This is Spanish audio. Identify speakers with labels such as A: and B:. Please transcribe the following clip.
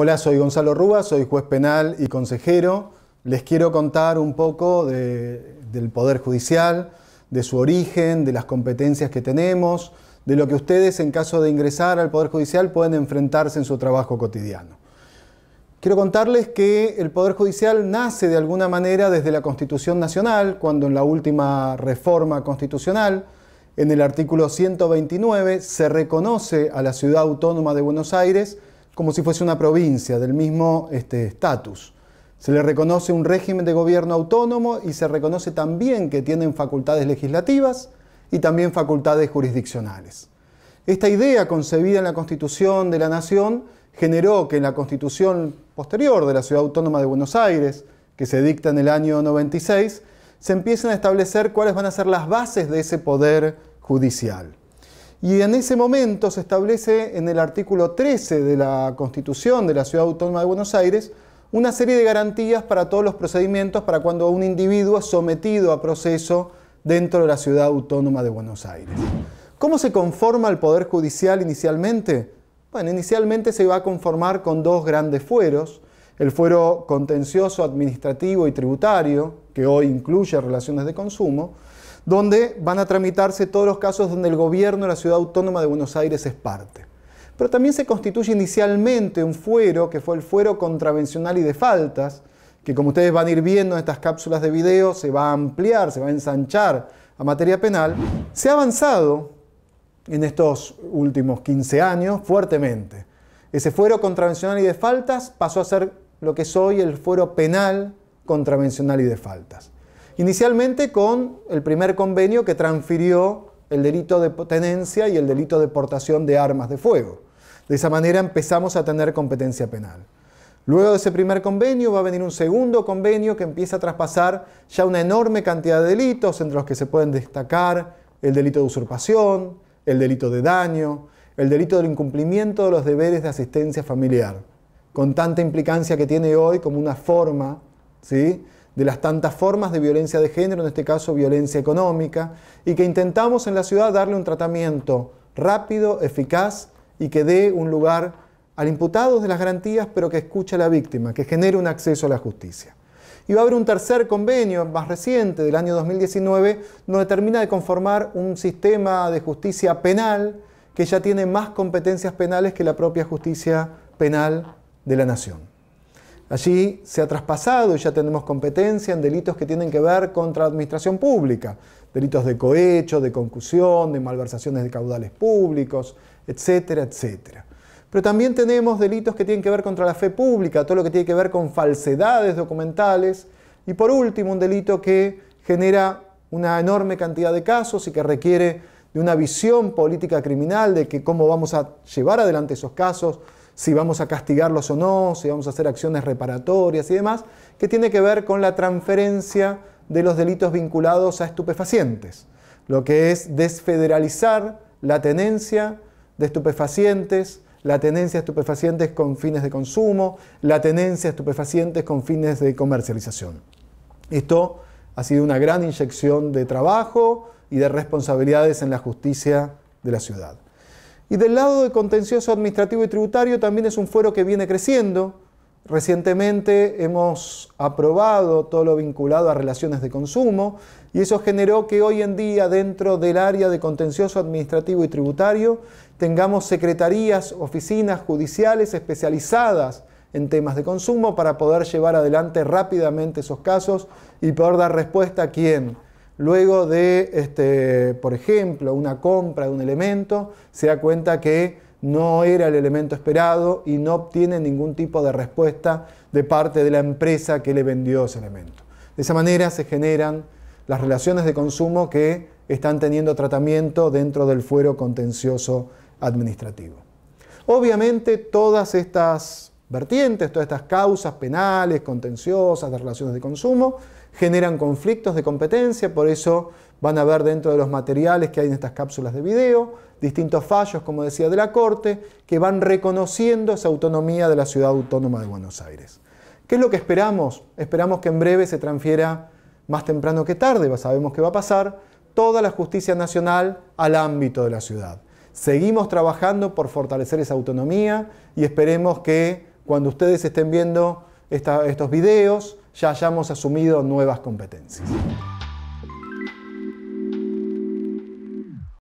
A: Hola, soy Gonzalo Rúa, soy juez penal y consejero. Les quiero contar un poco del Poder Judicial, de su origen, de las competencias que tenemos, de lo que ustedes en caso de ingresar al Poder Judicial pueden enfrentarse en su trabajo cotidiano. Quiero contarles que el Poder Judicial nace de alguna manera desde la Constitución Nacional, cuando en la última reforma constitucional, en el artículo 129, se reconoce a la Ciudad Autónoma de Buenos Aires, como si fuese una provincia del mismo este, estatus. se le reconoce un régimen de gobierno autónomo y se reconoce también que tienen facultades legislativas y también facultades jurisdiccionales. Esta idea concebida en la Constitución de la Nación generó que en la Constitución posterior de la Ciudad Autónoma de Buenos Aires, que se dicta en el año 96, se empiecen a establecer cuáles van a ser las bases de ese poder judicial. Y en ese momento se establece en el artículo 13 de la Constitución de la Ciudad Autónoma de Buenos Aires una serie de garantías para todos los procedimientos para cuando un individuo es sometido a proceso dentro de la Ciudad Autónoma de Buenos Aires. ¿Cómo se conforma el Poder Judicial inicialmente? Bueno, inicialmente se va a conformar con dos grandes fueros, el fuero contencioso, administrativo y tributario, que hoy incluye relaciones de consumo, donde van a tramitarse todos los casos donde el gobierno de la ciudad autónoma de Buenos Aires es parte. Pero también se constituye inicialmente un fuero, que fue el fuero contravencional y de faltas, que como ustedes van a ir viendo en estas cápsulas de video, se va a ampliar, se va a ensanchar a materia penal, se ha avanzado en estos últimos 15 años fuertemente. Ese fuero contravencional y de faltas pasó a ser lo que es hoy el fuero penal contravencional y de faltas. Inicialmente con el primer convenio que transfirió el delito de tenencia y el delito de portación de armas de fuego. De esa manera empezamos a tener competencia penal. Luego de ese primer convenio va a venir un segundo convenio que empieza a traspasar ya una enorme cantidad de delitos, entre los que se pueden destacar el delito de usurpación, el delito de daño, el delito del incumplimiento de los deberes de asistencia familiar, con tanta implicancia que tiene hoy como una forma, ¿sí? de las tantas formas de violencia de género, en este caso violencia económica, y que intentamos en la ciudad darle un tratamiento rápido, eficaz y que dé un lugar al imputado de las garantías, pero que escuche a la víctima, que genere un acceso a la justicia. Y va a haber un tercer convenio más reciente del año 2019, donde termina de conformar un sistema de justicia penal que ya tiene más competencias penales que la propia justicia penal de la nación. Allí se ha traspasado y ya tenemos competencia en delitos que tienen que ver contra la administración pública, delitos de cohecho, de concusión, de malversaciones de caudales públicos, etcétera, etcétera. Pero también tenemos delitos que tienen que ver contra la fe pública, todo lo que tiene que ver con falsedades documentales. Y por último, un delito que genera una enorme cantidad de casos y que requiere de una visión política criminal de cómo vamos a llevar adelante esos casos, si vamos a castigarlos o no, si vamos a hacer acciones reparatorias y demás, que tiene que ver con la transferencia de los delitos vinculados a estupefacientes, lo que es desfederalizar la tenencia de estupefacientes, la tenencia de estupefacientes con fines de consumo, la tenencia de estupefacientes con fines de comercialización. Esto ha sido una gran inyección de trabajo y de responsabilidades en la justicia de la ciudad. Y del lado de contencioso administrativo y tributario también es un fuero que viene creciendo. Recientemente hemos aprobado todo lo vinculado a relaciones de consumo y eso generó que hoy en día dentro del área de contencioso administrativo y tributario tengamos secretarías, oficinas judiciales especializadas en temas de consumo para poder llevar adelante rápidamente esos casos y poder dar respuesta a quién luego de, este, por ejemplo, una compra de un elemento, se da cuenta que no era el elemento esperado y no obtiene ningún tipo de respuesta de parte de la empresa que le vendió ese elemento. De esa manera se generan las relaciones de consumo que están teniendo tratamiento dentro del fuero contencioso administrativo. Obviamente todas estas vertientes, todas estas causas penales, contenciosas, de relaciones de consumo, generan conflictos de competencia, por eso van a ver dentro de los materiales que hay en estas cápsulas de video distintos fallos, como decía, de la Corte, que van reconociendo esa autonomía de la ciudad autónoma de Buenos Aires. ¿Qué es lo que esperamos? Esperamos que en breve se transfiera, más temprano que tarde, sabemos que va a pasar, toda la justicia nacional al ámbito de la ciudad. Seguimos trabajando por fortalecer esa autonomía y esperemos que cuando ustedes estén viendo estos videos, ya hayamos asumido nuevas competencias.